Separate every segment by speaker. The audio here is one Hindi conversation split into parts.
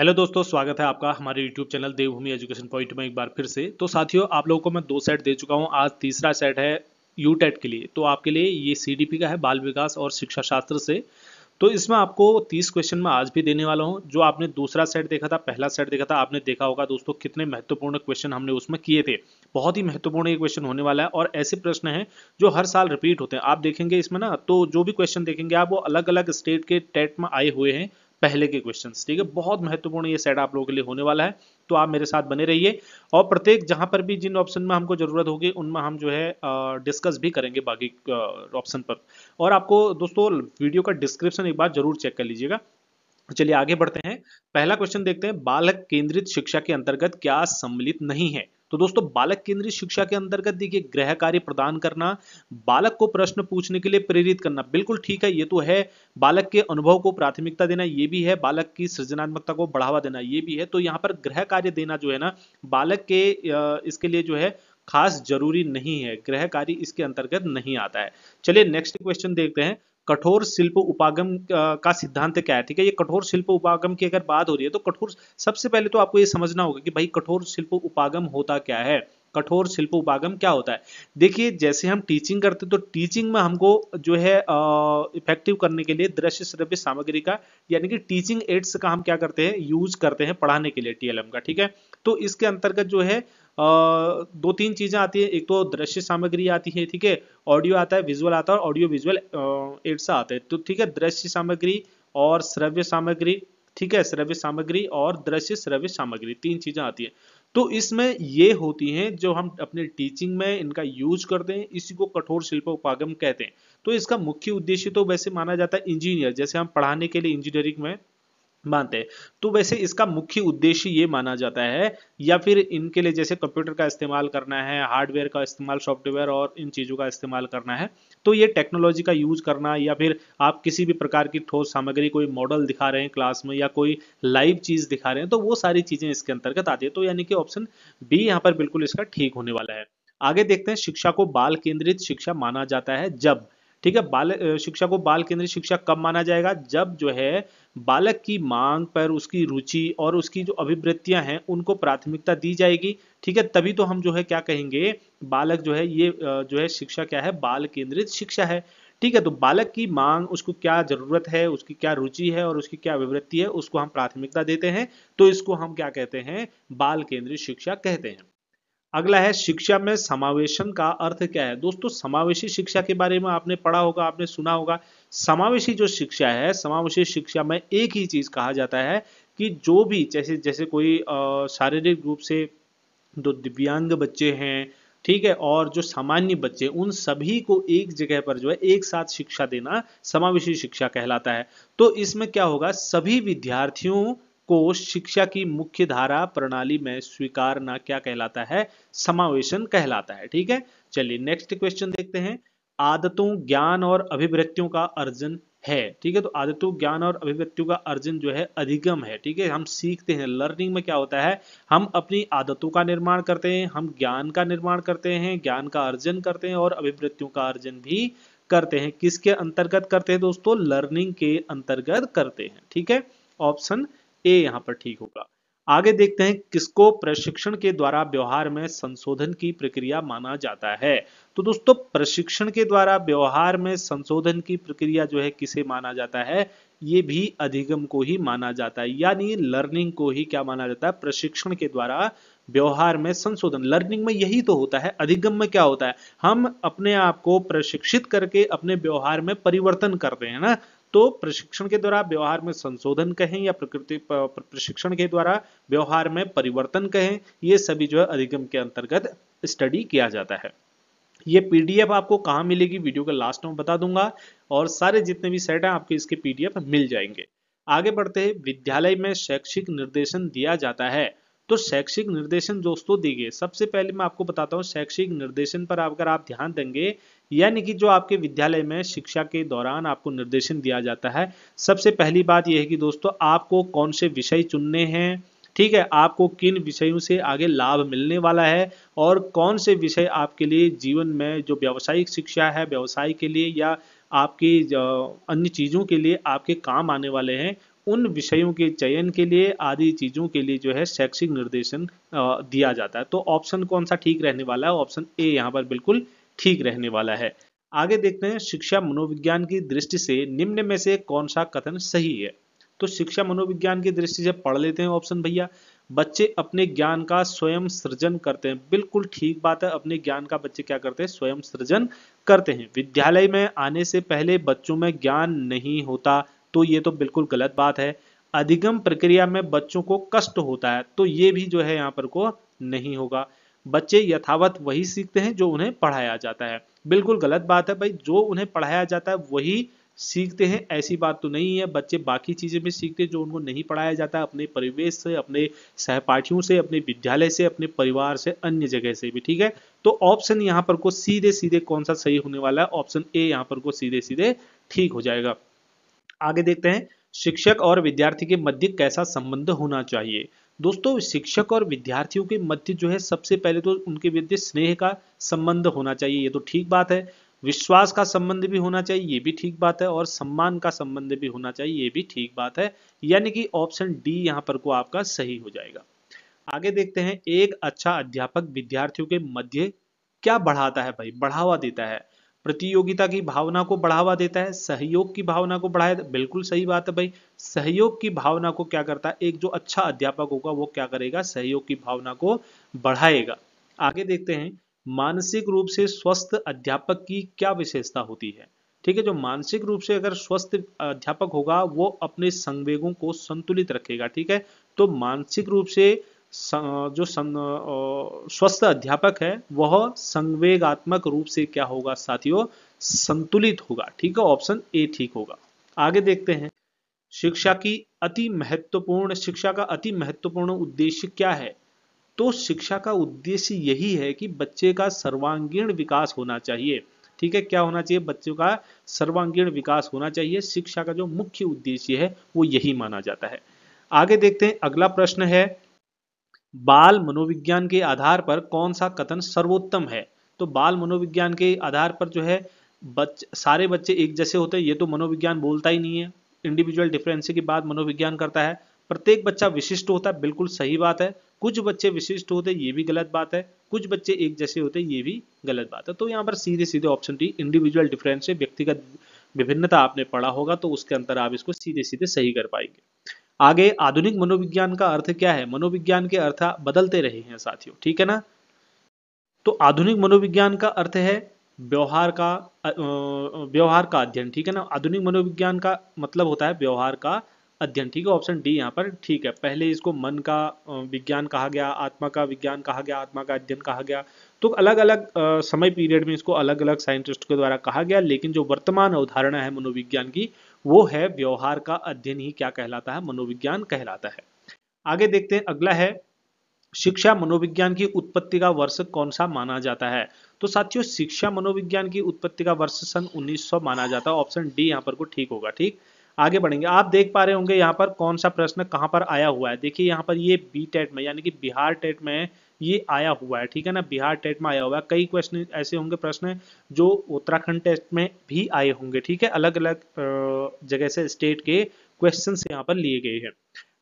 Speaker 1: हेलो दोस्तों स्वागत है आपका हमारे YouTube channel Devbhoomi education point में एक बार फिर से तो साथियों आप लोगों को मैं दो सेट दे चुका हूं आज तीसरा सेट है यू टेट e के लिए तो आपके लिए ये सीडीपी का है बाल विकास और शिक्षा शास्त्र से तो इसमें आपको तीस क्वेश्चन में आज भी देने वाला हूँ जो आपने दूसरा सेट देखा था पहला सेट देखा था आपने देखा होगा दोस्तों कितने महत्वपूर्ण क्वेश्चन हमने उसमें किए थे बहुत ही महत्वपूर्ण ये क्वेश्चन होने वाला है और ऐसे प्रश्न हैं जो हर साल रिपीट होते हैं आप देखेंगे इसमें ना तो जो भी क्वेश्चन देखेंगे आप वो अलग अलग स्टेट के टेट e में आए हुए हैं पहले के क्वेश्चन ठीक है बहुत महत्वपूर्ण ये सेट आप लोगों के लिए होने वाला है तो आप मेरे साथ बने रहिए और प्रत्येक जहां पर भी जिन ऑप्शन में हमको जरूरत होगी उनमें हम जो है डिस्कस भी करेंगे बाकी ऑप्शन पर और आपको दोस्तों वीडियो का डिस्क्रिप्शन एक बार जरूर चेक कर लीजिएगा चलिए आगे बढ़ते हैं पहला क्वेश्चन देखते हैं बालक केंद्रित शिक्षा के अंतर्गत क्या सम्मिलित नहीं है तो दोस्तों बालक केंद्रित शिक्षा के अंतर्गत देखिए गृह कार्य प्रदान करना बालक को प्रश्न पूछने के लिए प्रेरित करना बिल्कुल ठीक है ये तो है बालक के अनुभव को प्राथमिकता देना ये भी है बालक की सृजनात्मकता को बढ़ावा देना ये भी है तो यहाँ पर गृह कार्य देना जो है ना बालक के इसके लिए जो है खास जरूरी नहीं है गृह कार्य इसके अंतर्गत नहीं आता है चलिए नेक्स्ट क्वेश्चन देखते हैं कठोर शिल्प उपागम का सिद्धांत क्या है ठीक है ये कठोर शिल्प उपागम की अगर बात हो रही है तो कठोर सबसे पहले तो आपको ये समझना होगा कि भाई कठोर शिल्प उपागम होता क्या है कठोर शिल्प उपागम क्या होता है देखिए जैसे हम टीचिंग करते हैं तो टीचिंग में हमको जो है इफेक्टिव करने के लिए दृश्य श्रव्य सामग्री का यानी कि टीचिंग एड्स का हम क्या करते हैं यूज करते हैं पढ़ाने के लिए टीएलएम का ठीक है तो इसके अंतर्गत जो है दो तीन चीज़ें आती है एक तो दृश्य सामग्री आती है ठीक है ऑडियो आता है विजुअल आता है ऑडियो विजुअल एड्सा आता है तो ठीक है दृश्य सामग्री और श्रव्य सामग्री ठीक है श्रव्य सामग्री और दृश्य श्रव्य सामग्री तीन चीज़ें आती है तो इसमें ये होती हैं जो हम अपने टीचिंग में इनका यूज करते हैं इसी को कठोर शिल्प उपागम कहते हैं तो इसका मुख्य उद्देश्य तो वैसे माना जाता है इंजीनियर जैसे हम पढ़ाने के लिए इंजीनियरिंग में मानते हैं तो वैसे इसका मुख्य उद्देश्य ये माना जाता है या फिर इनके लिए जैसे कंप्यूटर का इस्तेमाल करना है हार्डवेयर का इस्तेमाल सॉफ्टवेयर और इन चीज़ों का इस्तेमाल करना है तो ये टेक्नोलॉजी का यूज करना या फिर आप किसी भी प्रकार की ठोस सामग्री कोई मॉडल दिखा रहे हैं क्लास में या कोई लाइव चीज़ दिखा रहे हैं तो वो सारी चीज़ें इसके अंतर्गत आती है तो यानी कि ऑप्शन बी यहाँ पर बिल्कुल इसका ठीक होने वाला है आगे देखते हैं शिक्षा को बाल केंद्रित शिक्षा माना जाता है जब ठीक है बाल शिक्षा को बाल केंद्रित शिक्षा कब माना जाएगा जब जो है बालक की मांग पर उसकी रुचि और उसकी जो अभिवृत्तियां हैं उनको प्राथमिकता दी जाएगी ठीक है तभी तो हम जो है क्या कहेंगे बालक जो है ये जो है शिक्षा क्या है बाल केंद्रित शिक्षा है ठीक है तो बालक की मांग उसको क्या जरूरत है उसकी क्या रुचि है और उसकी क्या अभिवृत्ति है उसको हम प्राथमिकता देते हैं तो इसको हम क्या कहते हैं बाल केंद्रित शिक्षा कहते हैं अगला है शिक्षा में समावेशन का अर्थ क्या है दोस्तों समावेशी शिक्षा के बारे में आपने पढ़ा होगा आपने सुना होगा समावेशी जो शिक्षा है समावेशी शिक्षा में एक ही चीज कहा जाता है कि जो भी जैसे जैसे कोई शारीरिक रूप से जो दिव्यांग बच्चे हैं ठीक है और जो सामान्य बच्चे उन सभी को एक जगह पर जो है एक साथ शिक्षा देना समावेशी शिक्षा कहलाता है तो इसमें क्या होगा सभी विद्यार्थियों को शिक्षा की मुख्य धारा प्रणाली में स्वीकारना क्या कहलाता है समावेशन कहलाता है ठीक है चलिए नेक्स्ट क्वेश्चन देखते हैं आदतों ज्ञान और अभिव्यक्तियों का अर्जन है ठीक है तो आदतों ज्ञान और अभिव्यक्तियों का अर्जन जो है अधिगम है ठीक है हम सीखते हैं लर्निंग में क्या होता है हम अपनी आदतों का निर्माण करते हैं हम ज्ञान का निर्माण करते हैं ज्ञान का अर्जन करते हैं और अभिव्यक्तियों का अर्जन भी करते हैं किसके अंतर्गत करते हैं दोस्तों लर्निंग के अंतर्गत करते हैं ठीक है ऑप्शन ए यहां पर ठीक होगा आगे देखते हैं किसको प्रशिक्षण के द्वारा व्यवहार में संशोधन की प्रक्रिया माना जाता है तो दोस्तों प्रशिक्षण के द्वारा व्यवहार में संशोधन की प्रक्रिया जो है किसे माना जाता है ये भी अधिगम को ही माना जाता है यानी लर्निंग को ही क्या माना जाता है प्रशिक्षण के द्वारा व्यवहार में संशोधन लर्निंग में यही तो होता है अधिगम में क्या होता है हम अपने आप को प्रशिक्षित करके अपने व्यवहार में परिवर्तन करते हैं ना तो प्रशिक्षण के द्वारा व्यवहार में संशोधन कहें या प्रकृति प्रशिक्षण के द्वारा व्यवहार में परिवर्तन कहें ये सभी जो है अधिगम के अंतर्गत स्टडी किया जाता है ये पीडीएफ आपको कहाँ मिलेगी वीडियो का लास्ट में बता दूंगा और सारे जितने भी सेट हैं आपके इसके पीडीएफ मिल जाएंगे आगे बढ़ते हैं विद्यालय में शैक्षिक निर्देशन दिया जाता है तो शैक्षिक निर्देशन दोस्तों देंगे सबसे पहले मैं आपको बताता हूँ शैक्षिक निर्देशन पर अगर आप ध्यान देंगे यानी कि जो आपके विद्यालय में शिक्षा के दौरान आपको निर्देशन दिया जाता है सबसे पहली बात यह है कि दोस्तों आपको कौन से विषय चुनने हैं ठीक है आपको किन विषयों से आगे लाभ मिलने वाला है और कौन से विषय आपके लिए जीवन में जो व्यावसायिक शिक्षा है व्यवसाय के लिए या आपकी अन्य चीज़ों के लिए आपके काम आने वाले हैं उन विषयों के चयन के लिए आदि चीज़ों के लिए जो है शैक्षिक निर्देशन दिया जाता है तो ऑप्शन कौन सा ठीक रहने वाला है ऑप्शन ए यहाँ पर बिल्कुल ठीक रहने वाला है आगे देखते हैं शिक्षा मनोविज्ञान की दृष्टि से निम्न में से कौन सा कथन सही है तो शिक्षा मनोविज्ञान की दृष्टि से पढ़ लेते हैं ऑप्शन भैया बच्चे अपने ज्ञान का स्वयं सृजन करते हैं बिल्कुल ठीक बात है अपने ज्ञान का बच्चे क्या करते हैं स्वयं सृजन करते हैं विद्यालय में आने से पहले बच्चों में ज्ञान नहीं होता तो ये तो बिल्कुल गलत बात है अधिगम प्रक्रिया में बच्चों को कष्ट होता है तो ये भी जो है यहाँ पर को नहीं होगा बच्चे यथावत वही सीखते हैं जो उन्हें पढ़ाया जाता है बिल्कुल गलत बात है भाई जो उन्हें पढ़ाया जाता है वही सीखते हैं ऐसी बात तो नहीं है बच्चे बाकी चीज़ें भी सीखते हैं जो उनको नहीं पढ़ाया जाता अपने परिवेश से अपने सहपाठियों से अपने विद्यालय से अपने परिवार से अन्य जगह से भी ठीक है तो ऑप्शन यहाँ पर को सीधे सीधे कौन सा सही होने वाला है ऑप्शन ए यहाँ पर को सीधे सीधे ठीक हो जाएगा आगे देखते हैं शिक्षक और विद्यार्थी के मध्य कैसा संबंध होना चाहिए दोस्तों शिक्षक और विद्यार्थियों के मध्य जो है सबसे पहले तो उनके मध्य स्नेह का संबंध होना चाहिए ये तो ठीक बात है विश्वास का संबंध भी होना चाहिए ये भी ठीक बात है और सम्मान का संबंध भी होना चाहिए ये भी ठीक बात है यानी कि ऑप्शन डी यहाँ पर को आपका सही हो जाएगा आगे देखते हैं एक अच्छा अध्यापक विद्यार्थियों के मध्य क्या बढ़ाता है भाई बढ़ावा देता है प्रतियोगिता की भावना को बढ़ावा देता है सहयोग की भावना को बढ़ाया बिल्कुल सही बात है भाई सहयोग की भावना को क्या करता है एक जो अच्छा अध्यापक होगा वो क्या करेगा सहयोग की भावना को बढ़ाएगा आगे देखते हैं मानसिक रूप से स्वस्थ अध्यापक की क्या विशेषता होती है ठीक है जो मानसिक रूप से अगर स्वस्थ अध्यापक होगा वो अपने संवेगों को संतुलित रखेगा ठीक है तो मानसिक रूप से जो स्वस्थ अध्यापक है वह संवेगात्मक रूप से क्या होगा साथियों संतुलित होगा ठीक है ऑप्शन ए ठीक होगा आगे देखते हैं शिक्षा की अति महत्वपूर्ण शिक्षा का अति महत्वपूर्ण उद्देश्य क्या है तो शिक्षा का उद्देश्य यही है कि बच्चे का सर्वांगीण विकास होना चाहिए ठीक है क्या होना चाहिए बच्चों का सर्वांगीण विकास होना चाहिए शिक्षा का जो मुख्य उद्देश्य है वो यही माना जाता है आगे देखते हैं अगला प्रश्न है बाल मनोविज्ञान के आधार पर कौन सा कथन सर्वोत्तम है तो बाल मनोविज्ञान के आधार पर जो है बच्च, सारे बच्चे एक जैसे होते हैं ये तो मनोविज्ञान बोलता ही नहीं है इंडिविजुअल डिफरेंस की बात मनोविज्ञान करता है प्रत्येक बच्चा विशिष्ट होता है बिल्कुल सही बात है कुछ बच्चे विशिष्ट होते ये भी गलत बात है कुछ बच्चे एक जैसे होते ये भी गलत बात है तो यहाँ पर सीधे सीधे ऑप्शन डी इंडिविजुअल डिफरेंस व्यक्तिगत विभिन्नता आपने पढ़ा होगा तो उसके अंतर आप इसको सीधे सीधे सही कर पाएंगे आगे आधुनिक मनोविज्ञान का अर्थ क्या है मनोविज्ञान के अर्थ बदलते रहे हैं साथियों ठीक है ना तो आधुनिक मनोविज्ञान का अर्थ है व्यवहार का व्यवहार का अध्ययन ठीक है ना आधुनिक मनोविज्ञान का मतलब होता है व्यवहार का अध्ययन ठीक है ऑप्शन डी यहाँ पर ठीक है पहले इसको मन का विज्ञान कहा गया आत्मा का विज्ञान कहा गया आत्मा का अध्ययन कहा गया तो अलग अलग समय पीरियड में इसको अलग अलग साइंटिस्ट के द्वारा कहा गया लेकिन जो वर्तमान अवधारणा है मनोविज्ञान की वो है व्यवहार का अध्ययन ही क्या कहलाता है मनोविज्ञान कहलाता है आगे देखते हैं अगला है शिक्षा मनोविज्ञान की उत्पत्ति का वर्ष कौन सा माना जाता है तो साथियों शिक्षा मनोविज्ञान की उत्पत्ति का वर्ष सन 1900 माना जाता है ऑप्शन डी यहाँ पर को ठीक होगा ठीक आगे बढ़ेंगे आप देख पा रहे होंगे यहाँ पर कौन सा प्रश्न कहाँ पर आया हुआ है देखिए यहाँ पर ये बी टेट में यानी कि बिहार टेट में ये आया हुआ है ठीक है ना बिहार टेट में आया हुआ है कई क्वेश्चन ऐसे होंगे प्रश्न जो उत्तराखंड टेस्ट में भी आए होंगे ठीक है अलग अलग जगह से स्टेट के क्वेश्चन यहाँ पर लिए गए हैं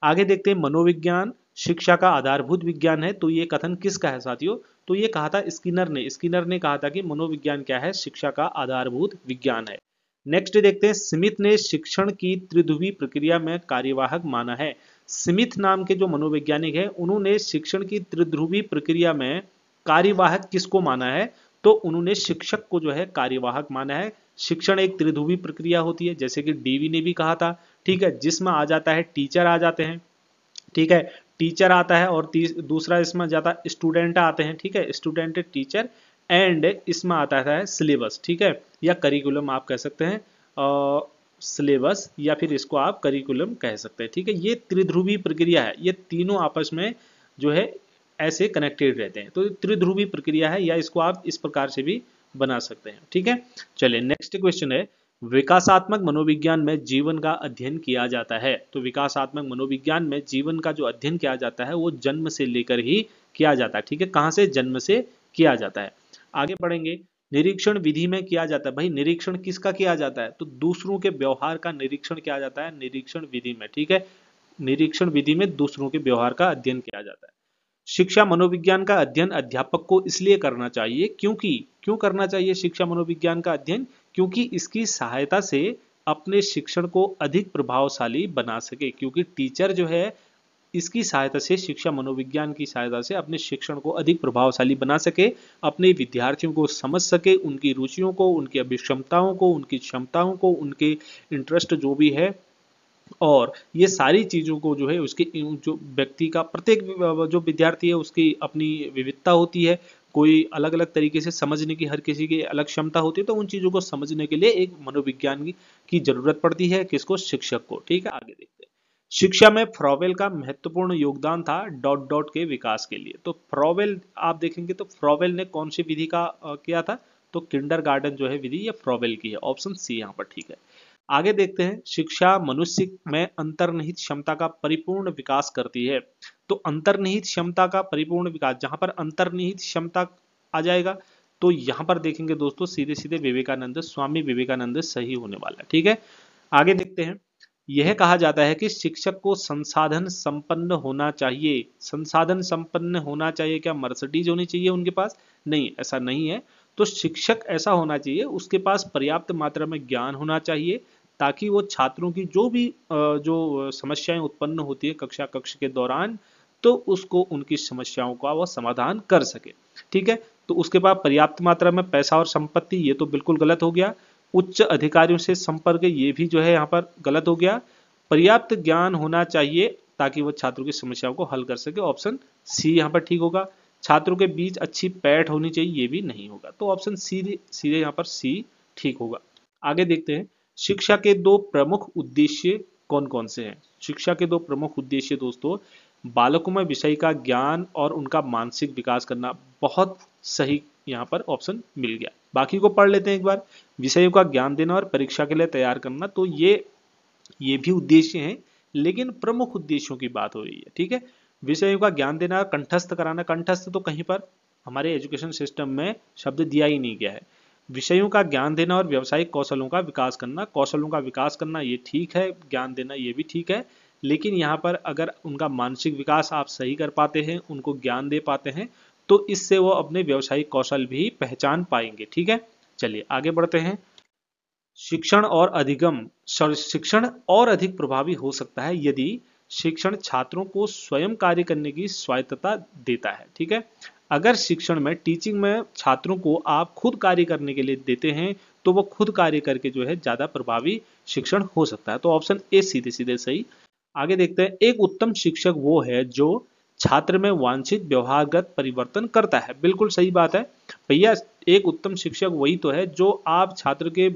Speaker 1: आगे देखते हैं मनोविज्ञान शिक्षा का आधारभूत विज्ञान है तो ये कथन किसका है साथियों तो ये कहा था स्किनर ने स्किनर ने कहा था कि मनोविज्ञान क्या है शिक्षा का आधारभूत विज्ञान है नेक्स्ट देखते हैं स्मिथ ने शिक्षण की त्रिध्रुवी प्रक्रिया में कार्यवाहक माना है स्मिथ नाम के जो मनोवैज्ञानिक है उन्होंने शिक्षण की त्रिध्रुवी प्रक्रिया में कार्यवाहक किसको माना है तो उन्होंने शिक्षक को जो है कार्यवाहक माना है शिक्षण एक त्रिध्रुवी प्रक्रिया होती है जैसे कि डीवी ने भी कहा था ठीक है जिसमें आ जाता है टीचर आ जाते हैं ठीक है टीचर आता है और दूसरा इसमें जाता है स्टूडेंट आते हैं ठीक है स्टूडेंट टीचर एंड इसमें आता है सिलेबस ठीक है या करिकुलम आप कह सकते हैं सिलेबस या फिर इसको आप करिकुलम कह सकते हैं ठीक है ये त्रिध्रुवी प्रक्रिया है ये तीनों आपस में जो है ऐसे कनेक्टेड रहते हैं तो त्रिध्रुवी प्रक्रिया है या इसको आप इस प्रकार से भी बना सकते हैं ठीक है चलिए नेक्स्ट क्वेश्चन है विकासात्मक मनोविज्ञान में जीवन का अध्ययन किया जाता है तो विकासात्मक मनोविज्ञान में जीवन का जो अध्ययन किया जाता है वो जन्म से लेकर ही किया जाता है ठीक है कहाँ से जन्म से किया जाता है आगे बढ़ेंगे निरीक्षण विधि में किया जाता है भाई निरीक्षण किसका किया जाता है तो दूसरों के व्यवहार का निरीक्षण किया जाता है निरीक्षण विधि में ठीक है निरीक्षण विधि में दूसरों के व्यवहार का अध्ययन किया जाता है शिक्षा मनोविज्ञान का अध्ययन अध्यापक को इसलिए करना चाहिए क्योंकि क्यों करना चाहिए शिक्षा मनोविज्ञान का अध्ययन क्योंकि इसकी सहायता से अपने शिक्षण को अधिक प्रभावशाली बना सके क्योंकि टीचर जो है इसकी सहायता से शिक्षा मनोविज्ञान की सहायता से अपने शिक्षण को अधिक प्रभावशाली बना सके अपने विद्यार्थियों को समझ सके उनकी रुचियों को उनकी अभिक्षमताओं को उनकी क्षमताओं को उनके इंटरेस्ट जो भी है और ये सारी चीज़ों को जो है उसके जो व्यक्ति का प्रत्येक जो विद्यार्थी है उसकी अपनी विविधता होती है कोई अलग अलग तरीके से समझने की हर किसी की अलग क्षमता होती है तो उन चीज़ों को समझने के लिए एक मनोविज्ञान की ज़रूरत पड़ती है किसको शिक्षक को ठीक है आगे देखते हैं शिक्षा में फ्रॉवेल का महत्वपूर्ण योगदान था डॉट डॉट के विकास के लिए तो फ्रॉवेल आप देखेंगे तो फ्रॉवेल ने कौन सी विधि का किया था तो किंडर गार्डन जो है विधि यह फ्रॉवेल की है ऑप्शन सी यहाँ पर ठीक है आगे देखते हैं शिक्षा मनुष्य में अंतर्निहित क्षमता का परिपूर्ण विकास करती है तो अंतर्निहित क्षमता का परिपूर्ण विकास जहां पर अंतर्निहित क्षमता आ जाएगा तो यहां पर देखेंगे दोस्तों सीधे सीधे विवेकानंद स्वामी विवेकानंद सही होने वाला ठीक है आगे देखते हैं यह कहा जाता है कि शिक्षक को संसाधन संपन्न होना चाहिए संसाधन संपन्न होना चाहिए क्या मर्सिडीज होनी चाहिए उनके पास नहीं ऐसा नहीं है तो शिक्षक ऐसा होना चाहिए उसके पास पर्याप्त मात्रा में ज्ञान होना चाहिए ताकि वो छात्रों की जो भी जो समस्याएं उत्पन्न होती है कक्षा कक्ष के दौरान तो उसको उनकी समस्याओं का वह समाधान कर सके ठीक है तो उसके बाद पर्याप्त मात्रा में पैसा और संपत्ति ये तो बिल्कुल गलत हो गया उच्च अधिकारियों से संपर्क ये भी जो है यहाँ पर गलत हो गया पर्याप्त ज्ञान होना चाहिए ताकि वह छात्रों की समस्याओं को हल कर सके ऑप्शन सी यहाँ पर ठीक होगा छात्रों के बीच अच्छी पैठ होनी चाहिए ये भी नहीं होगा तो ऑप्शन सी सीधे यहाँ पर सी ठीक होगा आगे देखते हैं शिक्षा के दो प्रमुख उद्देश्य कौन कौन से हैं शिक्षा के दो प्रमुख उद्देश्य दोस्तों बालकों में विषय का ज्ञान और उनका मानसिक विकास करना बहुत सही यहाँ पर ऑप्शन मिल गया बाकी को पढ़ लेते हैं एक बार विषयों का ज्ञान देना और परीक्षा के लिए तैयार करना तो ये ये भी उद्देश्य है लेकिन प्रमुख उद्देश्यों की बात हो रही है ठीक है विषयों का ज्ञान देना और कंठस्थ कराना कंठस्थ तो कहीं पर हमारे एजुकेशन सिस्टम में शब्द दिया ही नहीं गया है विषयों का ज्ञान देना और व्यावसायिक कौशलों का विकास करना कौशलों का विकास करना ये ठीक है ज्ञान देना ये भी ठीक है लेकिन यहाँ पर अगर उनका मानसिक विकास आप सही कर पाते हैं उनको ज्ञान दे पाते हैं तो इससे वो अपने व्यावसायिक कौशल भी पहचान पाएंगे ठीक है चलिए आगे बढ़ते हैं शिक्षण और अधिगम शिक्षण और अधिक प्रभावी हो सकता है यदि शिक्षण छात्रों को स्वयं कार्य करने की स्वायत्तता देता है ठीक है अगर शिक्षण में टीचिंग में छात्रों को आप खुद कार्य करने के लिए देते हैं तो वो खुद कार्य करके जो है ज़्यादा प्रभावी शिक्षण हो सकता है तो ऑप्शन ए सीधे सीधे सही आगे देखते हैं एक उत्तम शिक्षक वो है जो छात्र में वांछित व्यवहारगत परिवर्तन करता है बिल्कुल सही बात है भैया एक उत्तम शिक्षक वही तो है जो आप छात्र के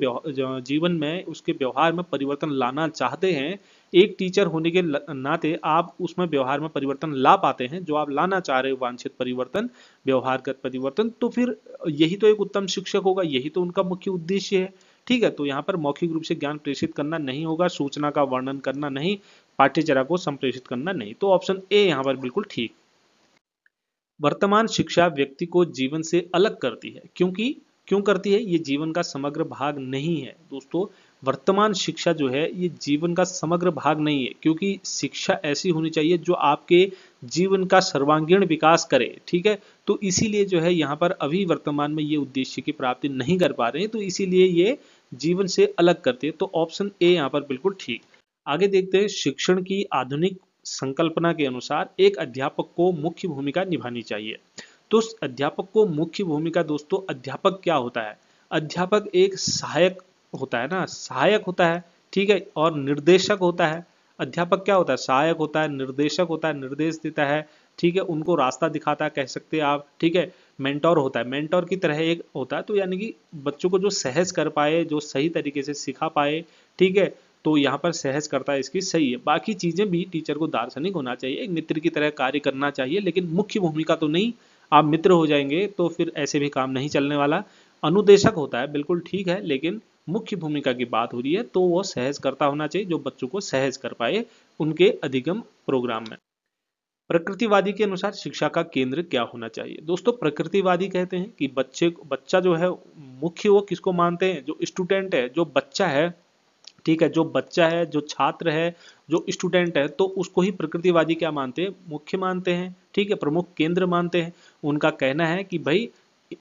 Speaker 1: जीवन में उसके व्यवहार में परिवर्तन लाना चाहते हैं एक टीचर होने के नाते आप उसमें व्यवहार में परिवर्तन ला पाते हैं जो आप लाना चाह रहे हो वांछित परिवर्तन व्यवहारगत परिवर्तन तो फिर यही तो एक उत्तम शिक्षक होगा यही तो उनका मुख्य उद्देश्य है ठीक है तो यहाँ पर मौखिक रूप से ज्ञान प्रेषित करना नहीं होगा सूचना का वर्णन करना नहीं पाठ्यचर्या को संप्रेषित करना नहीं तो ऑप्शन ए यहाँ पर बिल्कुल ठीक वर्तमान शिक्षा व्यक्ति को जीवन से अलग करती है क्योंकि क्यों करती है ये जीवन का समग्र भाग नहीं है दोस्तों वर्तमान शिक्षा जो है ये जीवन का समग्र भाग नहीं है क्योंकि शिक्षा ऐसी होनी चाहिए जो आपके जीवन का सर्वांगीण विकास करे ठीक है तो इसीलिए जो है यहाँ पर अभी वर्तमान में ये उद्देश्य की प्राप्ति नहीं कर पा रहे हैं तो इसीलिए ये जीवन से अलग करते हैं तो ऑप्शन ए यहाँ पर बिल्कुल ठीक आगे देखते हैं शिक्षण की आधुनिक संकल्पना के अनुसार एक अध्यापक को मुख्य भूमिका निभानी चाहिए तो अध्यापक को मुख्य भूमिका दोस्तों अध्यापक क्या होता है अध्यापक एक सहायक होता है ना सहायक होता है ठीक है और निर्देशक होता है अध्यापक क्या होता है सहायक होता है निर्देशक होता है निर्देश देता है ठीक है उनको रास्ता दिखाता है कह सकते हैं आप ठीक है मेंटोर होता है मेंटोर की तरह एक होता है तो यानी कि बच्चों को जो सहज कर पाए जो सही तरीके से सिखा पाए ठीक है तो यहाँ पर सहज करता है इसकी सही है बाकी चीज़ें भी टीचर को दार्शनिक होना चाहिए एक मित्र की तरह कार्य करना चाहिए लेकिन मुख्य भूमिका तो नहीं आप मित्र हो जाएंगे तो फिर ऐसे भी काम नहीं चलने वाला अनुदेशक होता है बिल्कुल ठीक है लेकिन मुख्य भूमिका की बात हो रही है तो वो सहज करता होना चाहिए जो बच्चों को सहज कर पाए उनके अधिगम प्रोग्राम में प्रकृतिवादी के अनुसार शिक्षा का केंद्र क्या होना चाहिए दोस्तों प्रकृतिवादी कहते हैं कि बच्चे बच्चा जो है मुख्य वो किसको मानते हैं जो स्टूडेंट है जो बच्चा है ठीक है जो बच्चा है जो छात्र है जो स्टूडेंट है तो उसको ही प्रकृतिवादी क्या मानते हैं मुख्य मानते हैं ठीक है प्रमुख केंद्र मानते हैं उनका कहना है कि भाई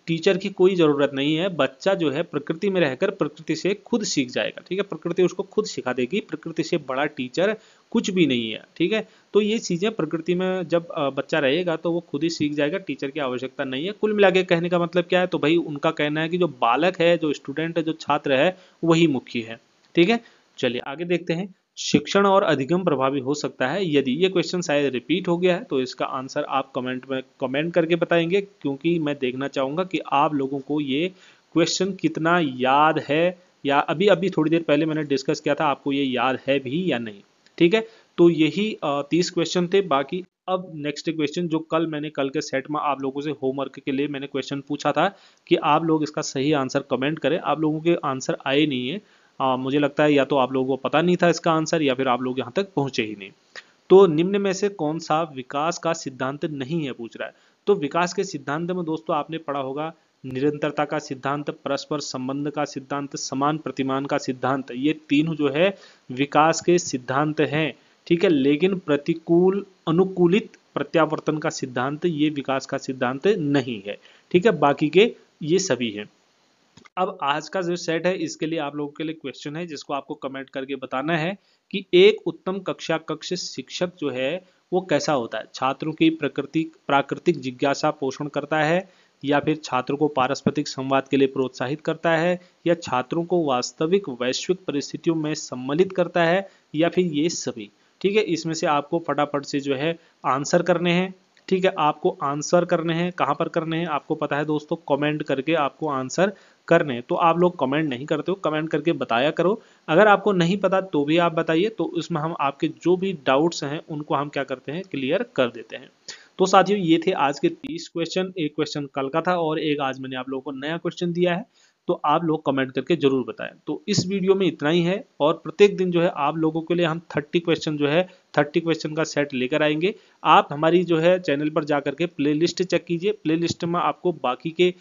Speaker 1: टीचर की कोई ज़रूरत नहीं है बच्चा जो है प्रकृति में रहकर प्रकृति से खुद सीख जाएगा ठीक है प्रकृति उसको खुद सिखा देगी प्रकृति से बड़ा टीचर कुछ भी नहीं है ठीक है तो ये चीज़ें प्रकृति में जब बच्चा रहेगा तो वो खुद ही सीख जाएगा टीचर की आवश्यकता नहीं है कुल मिला के कहने का मतलब क्या है तो भाई उनका कहना है कि जो बालक है जो स्टूडेंट है जो छात्र है वही मुख्य है ठीक है चलिए आगे देखते हैं शिक्षण और अधिगम प्रभावी हो सकता है यदि ये क्वेश्चन शायद रिपीट हो गया है तो इसका आंसर आप कमेंट में कमेंट करके बताएंगे क्योंकि मैं देखना चाहूँगा कि आप लोगों को ये क्वेश्चन कितना याद है या अभी अभी थोड़ी देर पहले मैंने डिस्कस किया था आपको ये याद है भी या नहीं ठीक है तो यही तीस क्वेश्चन थे बाकी अब नेक्स्ट क्वेश्चन जो कल मैंने कल के सेट में आप लोगों से होमवर्क के लिए मैंने क्वेश्चन पूछा था कि आप लोग इसका सही आंसर कमेंट करें आप लोगों के आंसर आए नहीं है आ, मुझे लगता है या तो आप लोगों को पता नहीं था इसका आंसर या फिर आप लोग यहाँ तक पहुंचे ही नहीं तो निम्न में से कौन सा विकास का सिद्धांत नहीं है पूछ रहा है तो विकास के सिद्धांत में दोस्तों आपने पढ़ा होगा निरंतरता का सिद्धांत परस्पर संबंध का सिद्धांत समान प्रतिमान का सिद्धांत ये तीन जो है विकास के सिद्धांत है ठीक है लेकिन प्रतिकूल अनुकूलित प्रत्यावर्तन का सिद्धांत ये विकास का सिद्धांत नहीं है ठीक है बाकी के ये सभी हैं अब आज का जो सेट है इसके लिए आप लोगों के लिए क्वेश्चन है जिसको आपको कमेंट करके बताना है कि एक उत्तम कक्षा कक्ष शिक्षक जो है वो कैसा होता है छात्रों की प्रकृति प्राकृतिक जिज्ञासा पोषण करता है या फिर छात्रों को पारस्परिक संवाद के लिए प्रोत्साहित करता है या छात्रों को वास्तविक वैश्विक परिस्थितियों में सम्मिलित करता है या फिर ये सभी ठीक है इसमें से आपको फटाफट से जो है आंसर करने हैं ठीक है आपको आंसर करने हैं कहाँ पर करने हैं आपको पता है दोस्तों कमेंट करके आपको आंसर करने तो आप लोग कमेंट नहीं करते हो कमेंट करके बताया करो अगर आपको नहीं पता तो भी आप बताइए तो उसमें हम आपके जो भी डाउट्स हैं उनको हम क्या करते हैं क्लियर कर देते हैं तो साथियों ये थे आज के तीस क्वेश्चन एक क्वेश्चन कल का था और एक आज मैंने आप लोगों को नया क्वेश्चन दिया है तो आप लोग कमेंट करके जरूर बताएं तो इस वीडियो में इतना ही है और प्रत्येक दिन जो है आप लोगों के लिए हम थर्टी क्वेश्चन जो है थर्टी क्वेश्चन का सेट लेकर आएंगे आप हमारी जो है चैनल पर जाकर के प्लेलिस्ट चेक कीजिए प्लेलिस्ट में आपको बाकी के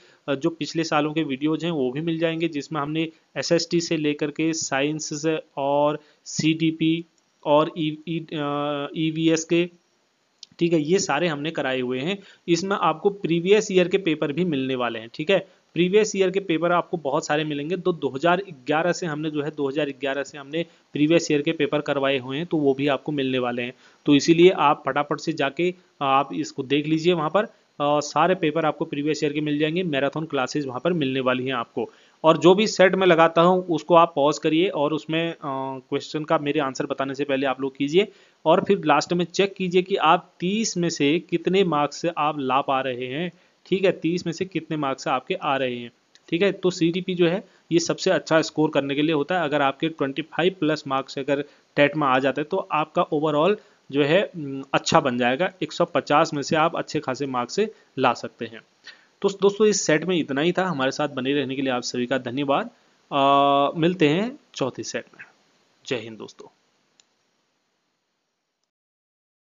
Speaker 1: जो पिछले सालों के वीडियोज हैं वो भी मिल जाएंगे जिसमें हमने एस से लेकर के साइंस और सी और ई वी एस के ठीक है ये सारे हमने कराए हुए हैं इसमें आपको प्रीवियस ईयर के पेपर भी मिलने वाले हैं ठीक है प्रीवियस ईयर के पेपर आपको बहुत सारे मिलेंगे तो 2011 से हमने जो है 2011 से हमने प्रीवियस ईयर के पेपर करवाए हुए हैं तो वो भी आपको मिलने वाले हैं तो इसीलिए आप फटाफट से जाके आप इसको देख लीजिए वहाँ पर आ, सारे पेपर आपको प्रीवियस ईयर के मिल जाएंगे मैराथन क्लासेज वहाँ पर मिलने वाली हैं आपको और जो भी सेट मैं लगाता हूँ उसको आप पॉज करिए और उसमें क्वेश्चन का मेरे आंसर बताने से पहले आप लोग कीजिए और फिर लास्ट में चेक कीजिए कि आप 30 में से कितने मार्क्स आप ला पा रहे हैं ठीक है तीस में से कितने मार्क्स आपके आ रहे हैं ठीक है तो सी जो है ये सबसे अच्छा स्कोर करने के लिए होता है अगर आपके 25 प्लस मार्क्स अगर टेट में आ जाते हैं तो आपका ओवरऑल जो है अच्छा बन जाएगा 150 में से आप अच्छे खासे मार्क्स से ला सकते हैं तो दोस्तों इस सेट में इतना ही था हमारे साथ बने रहने के लिए आप सभी का धन्यवाद मिलते हैं चौथी सेट में जय हिंद दोस्तों